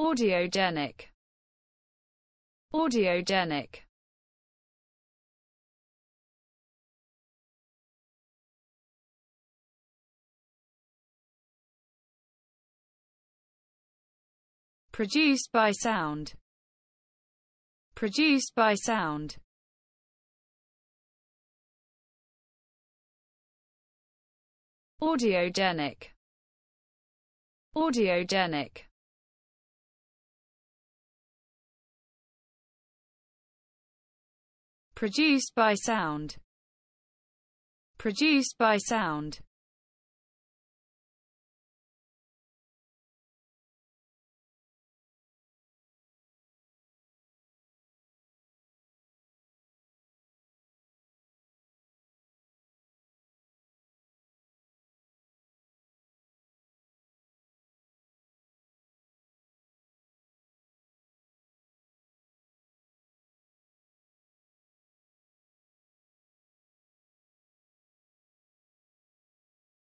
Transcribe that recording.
audiogenic audiogenic produced by sound produced by sound audiogenic audiogenic Produced by Sound. Produced by Sound.